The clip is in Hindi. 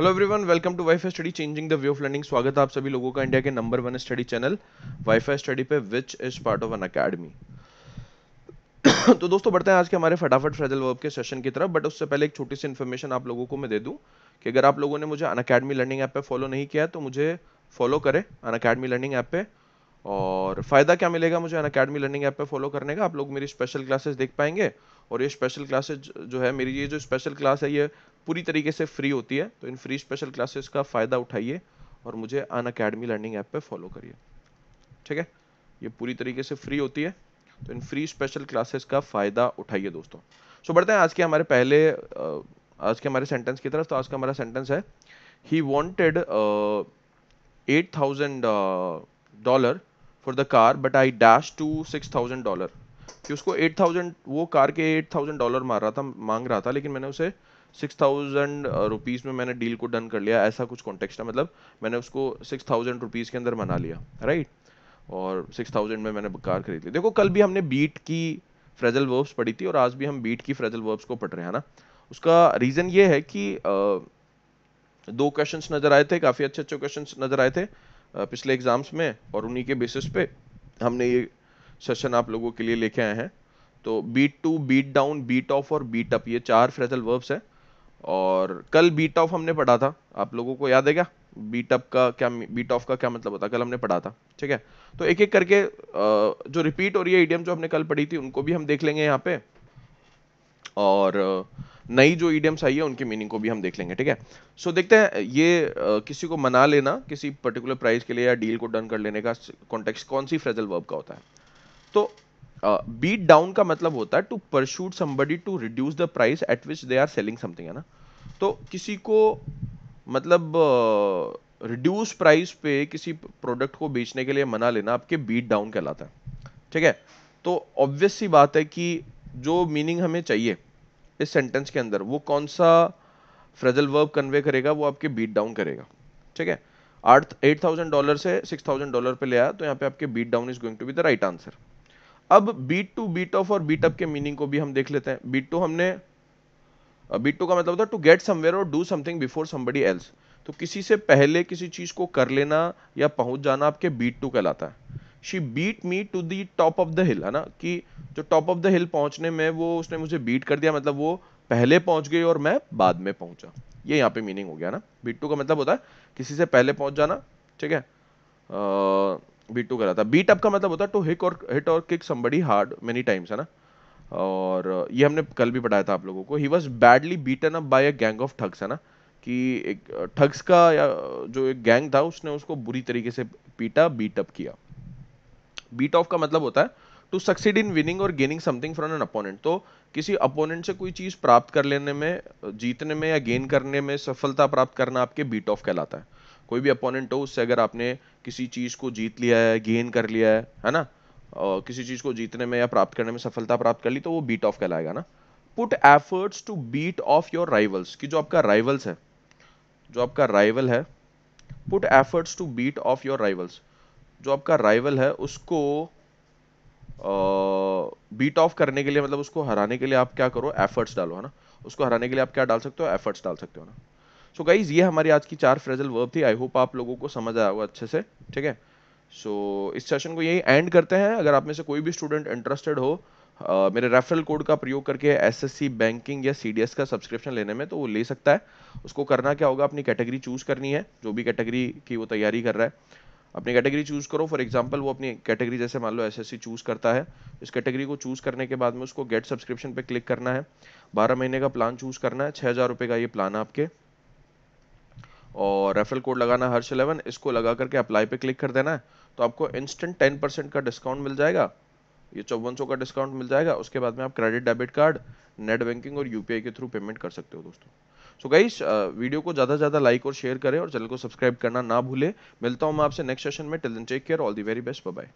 hello everyone welcome to WiFi study changing the way of learning स्वागत है आप सभी लोगों का इंडिया के number one study channel WiFi study पे which is part of Unacademy तो दोस्तों बढ़ते हैं आज के हमारे फटाफट फ्रेजल वर्ब के सेशन की तरफ बट उससे पहले एक छोटी सी इन्फॉर्मेशन आप लोगों को मैं दे दूँ कि अगर आप लोगों ने मुझे अन अकेडमी लर्निंग ऐप पर फॉलो नहीं किया तो मुझे फॉलो करें अन अकेडमी लर्निंग ऐप पर और फ़ायदा क्या मिलेगा मुझे अन अकेडमी लर्निंग ऐप पर फॉलो करने का आप लोग मेरी स्पेशल क्लासेस देख पाएंगे और ये स्पेशल क्लासेज जो है मेरी ये जो स्पेशल क्लास है ये पूरी तरीके से फ्री होती है तो इन फ्री स्पेशल क्लासेस का फ़ायदा उठाइए और मुझे अन अकेडमी लर्निंग ऐप पे फॉलो करिए ठीक है ये पूरी तरीके से फ्री होती है तो इन फ्री स्पेशल क्लासेस का फ़ायदा उठाइए दोस्तों सो बढ़ते हैं आज के हमारे पहले आज के हमारे सेंटेंस की तरफ तो आज का हमारा सेंटेंस है he wanted eight thousand dollar for the car but I dash to six thousand dollar कि उसको एट थाउजेंड वो कार के एट थाउजेंड डॉलर मार रहा था मांग रहा था लेकिन मैंने उसे सिक्स थाउजेंड रुपीज़ में मैंने डील को डन कर लिया ऐसा कुछ कॉन्टेक्स्ट है मतलब मैंने उसको सिक्स थाउजेंड रुपीज़ के अंदर मना लिया राइट और सिक्स थाउजेंड में मैंने कार खरीद ली देखो कल भी हमने बीट की फ्रेजल वर्ब्स पढ़ी थी और आज भी हम बीट की फ्रेजल वर्ब्स को पढ़ रहे हैं ना उसका रीज़न ये है कि दो क्वेश्चंस नज़र आए थे काफ़ी अच्छे अच्छे क्वेश्चंस नज़र आए थे पिछले एग्ज़ाम्स में और उन्हीं के बेसिस पे हमने ये सेशन आप लोगों के लिए लेके आए हैं तो beat to beat down beat off और बीट अप ये चार फ्रेजल वर्ब्स हैं और कल बीट ऑफ हमने पढ़ा था आप लोगों को याद है क्या बीट अप का क्या बीट ऑफ का क्या मतलब होता कल हमने पढ़ा था ठीक है तो एक एक करके जो रिपीट और ये ईडियम जो हमने कल पढ़ी थी उनको भी हम देख लेंगे यहाँ पे और नई जो ईडियम्स आई है उनकी मीनिंग को भी हम देख लेंगे ठीक है सो देखते हैं ये किसी को मना लेना किसी पर्टिकुलर प्राइस के लिए या डील को डन कर लेने का कॉन्टेक्स्ट कौन सी फ्रेजल वर्ब का होता है तो बीट uh, डाउन का मतलब होता है to pursue somebody to reduce the price at which they are selling something है ना तो किसी को मतलब रिड्यूस uh, प्राइस पे किसी प्रोडक्ट को बेचने के लिए मना लेना आपके बीट डाउन कहलाता है ठीक है तो ऑब्वियस सी बात है कि जो मीनिंग हमें चाहिए इस सेंटेंस के अंदर वो कौन सा फ्रेजल वर्ब कन्वे करेगा वो आपके बीट डाउन करेगा ठीक है आठ एट थाउजेंड डॉलर से सिक्स थाउजेंड डॉलर पे ले आया तो यहाँ पे आपके beat down is going to be the right answer अब बीट टू बीट ऑफ और बीट अप के मीनिंग को भी हम देख लेते हैं बीट टू हमने बीट टू का मतलब होता है टू गेट समवेयर और do something before somebody else तो किसी से पहले किसी चीज को कर लेना या पहुंच जाना आपके बीट टू कहलाता है she beat me to the top of the hill है ना कि जो टॉप ऑफ द हिल पहुंचने में वो उसने मुझे बीट कर दिया मतलब वो पहले पहुंच गई और मैं बाद में पहुंचा ये यहाँ पे मीनिंग हो गया ना बीट टू का मतलब होता है किसी से पहले पहुंच जाना ठीक है आ, बीट टू करा था बीट अप का मतलब होता है टू हिक और हिट और kick somebody hard many times है ना और ये हमने कल भी पढ़ाया था आप लोगों को he was badly beaten up by a gang of thugs है ना कि एक ठग्स का या जो एक गैंग था उसने उसको बुरी तरीके से पीटा बीट अप किया बीट ऑफ का मतलब होता है टू सक्सीड इन विनिंग और gaining something from an opponent तो किसी अपोनेंट से कोई चीज़ प्राप्त कर लेने में जीतने में या गेन करने में सफलता प्राप्त करना आपके बीट ऑफ कहलाता है कोई भी अपोनेंट हो उससे अगर आपने किसी चीज़ को जीत लिया है गेन कर लिया है है ना और किसी चीज़ को जीतने में या प्राप्त करने में सफलता प्राप्त कर ली तो वो बीट ऑफ कहलाएगा ना put efforts to beat off your rivals कि जो आपका राइवल्स है जो आपका राइवल है put efforts to beat off your rivals जो आपका राइवल है उसको बीट ऑफ करने के लिए मतलब उसको हराने के लिए आप क्या करो एफर्ट्स डालो है ना उसको हराने के लिए आप क्या डाल सकते हो एफर्ट्स डाल सकते हो ना सो गाइज ये हमारी आज की चार फ्रेजल वर्ब थी आई होप आप लोगों को समझ आया होगा अच्छे से ठीक है सो so, इस सेशन को यही एंड करते हैं अगर आप में से कोई भी स्टूडेंट इंटरेस्टेड हो Uh, मेरे रेफरल कोड का प्रयोग करके एसएससी बैंकिंग या सीडीएस का सब्सक्रिप्शन लेने में तो वो ले सकता है उसको करना क्या होगा अपनी कैटेगरी चूज़ करनी है जो भी कैटेगरी की वो तैयारी कर रहा है अपनी कैटेगरी चूज़ करो फॉर एग्जांपल वो अपनी कैटेगरी जैसे मान लो एसएससी चूज़ करता है इस कैटेगरी को चूज़ करने के बाद में उसको गेट सब्सक्रिप्शन पे क्लिक करना है बारह महीने का प्लान चूज़ करना है छः हज़ार रुपये का ये प्लान आपके और रेफरल कोड लगाना हर्ष इलेवन इसको लगा करके अप्लाई पे क्लिक कर देना है तो आपको इंस्टेंट टेन परसेंट का डिस्काउंट मिल जाएगा ये चौवन सौ का डिस्काउंट मिल जाएगा उसके बाद में आप credit debit card net banking और यूपीआई के थ्रू पेमेंट कर सकते हो दोस्तों सो so गाइस वीडियो को ज़्यादा से ज़्यादा लाइक और शेयर करें और चैनल को सब्सक्राइब करना ना भूलें मिलता हूँ मैं आपसे नेक्स्ट सेशन में till then take care all the very best bye